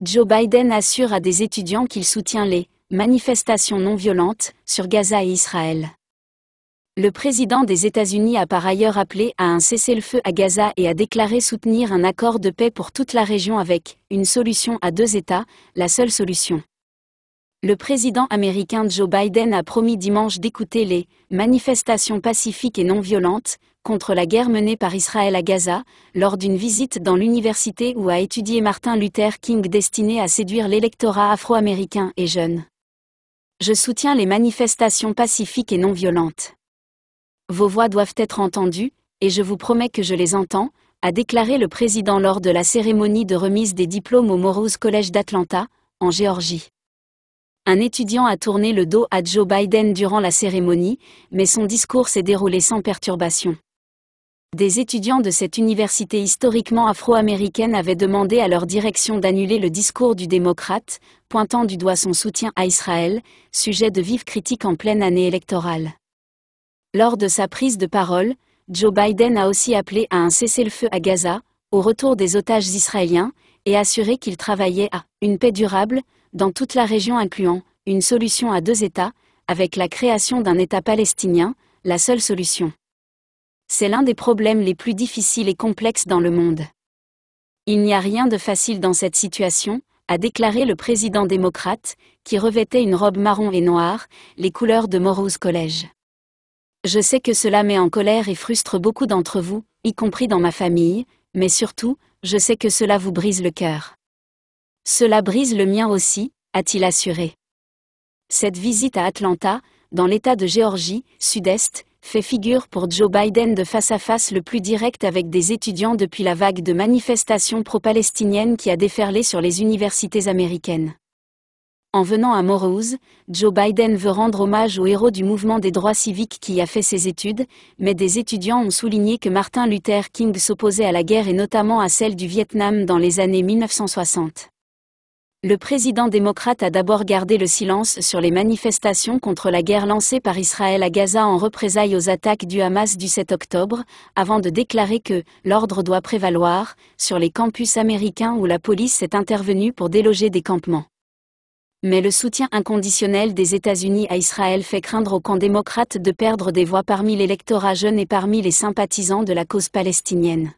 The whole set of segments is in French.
Joe Biden assure à des étudiants qu'il soutient les manifestations non violentes sur Gaza et Israël. Le président des États-Unis a par ailleurs appelé à un cessez-le-feu à Gaza et a déclaré soutenir un accord de paix pour toute la région avec une solution à deux États, la seule solution le président américain Joe Biden a promis dimanche d'écouter les manifestations pacifiques et non violentes contre la guerre menée par Israël à Gaza, lors d'une visite dans l'université où a étudié Martin Luther King destiné à séduire l'électorat afro-américain et jeune. Je soutiens les manifestations pacifiques et non violentes. Vos voix doivent être entendues, et je vous promets que je les entends, a déclaré le président lors de la cérémonie de remise des diplômes au Morose College d'Atlanta, en Géorgie un étudiant a tourné le dos à Joe Biden durant la cérémonie, mais son discours s'est déroulé sans perturbation. Des étudiants de cette université historiquement afro-américaine avaient demandé à leur direction d'annuler le discours du démocrate, pointant du doigt son soutien à Israël, sujet de vives critiques en pleine année électorale. Lors de sa prise de parole, Joe Biden a aussi appelé à un cessez-le-feu à Gaza, au retour des otages israéliens, et assuré qu'il travaillait à une paix durable, dans toute la région incluant une solution à deux États, avec la création d'un État palestinien, la seule solution. C'est l'un des problèmes les plus difficiles et complexes dans le monde. Il n'y a rien de facile dans cette situation, a déclaré le président démocrate, qui revêtait une robe marron et noire, les couleurs de Morose Collège. Je sais que cela met en colère et frustre beaucoup d'entre vous, y compris dans ma famille, mais surtout, je sais que cela vous brise le cœur. Cela brise le mien aussi, a-t-il assuré. Cette visite à Atlanta, dans l'État de Géorgie, sud-est, fait figure pour Joe Biden de face-à-face le plus direct avec des étudiants depuis la vague de manifestations pro-palestiniennes qui a déferlé sur les universités américaines. En venant à Morehouse, Joe Biden veut rendre hommage au héros du mouvement des droits civiques qui y a fait ses études, mais des étudiants ont souligné que Martin Luther King s'opposait à la guerre et notamment à celle du Vietnam dans les années 1960 le président démocrate a d'abord gardé le silence sur les manifestations contre la guerre lancée par Israël à Gaza en représailles aux attaques du Hamas du 7 octobre, avant de déclarer que l'ordre doit prévaloir sur les campus américains où la police est intervenue pour déloger des campements. Mais le soutien inconditionnel des États-Unis à Israël fait craindre au camp démocrate de perdre des voix parmi l'électorat jeune et parmi les sympathisants de la cause palestinienne.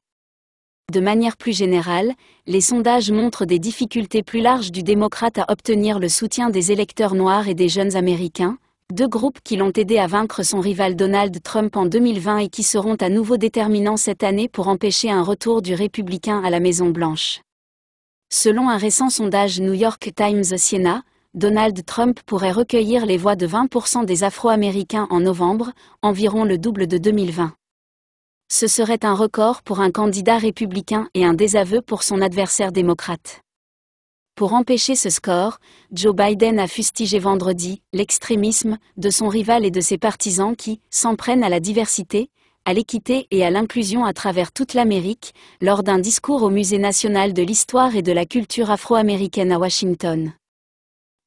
De manière plus générale, les sondages montrent des difficultés plus larges du démocrate à obtenir le soutien des électeurs noirs et des jeunes américains, deux groupes qui l'ont aidé à vaincre son rival Donald Trump en 2020 et qui seront à nouveau déterminants cette année pour empêcher un retour du républicain à la Maison-Blanche. Selon un récent sondage New York Times Siena, Donald Trump pourrait recueillir les voix de 20% des Afro-Américains en novembre, environ le double de 2020 ce serait un record pour un candidat républicain et un désaveu pour son adversaire démocrate. Pour empêcher ce score, Joe Biden a fustigé vendredi l'extrémisme de son rival et de ses partisans qui s'en prennent à la diversité, à l'équité et à l'inclusion à travers toute l'Amérique lors d'un discours au Musée national de l'histoire et de la culture afro-américaine à Washington.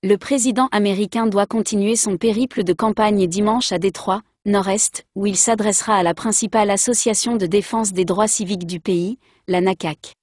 Le président américain doit continuer son périple de campagne dimanche à Détroit, Nord-Est, où il s'adressera à la principale association de défense des droits civiques du pays, la NACAC.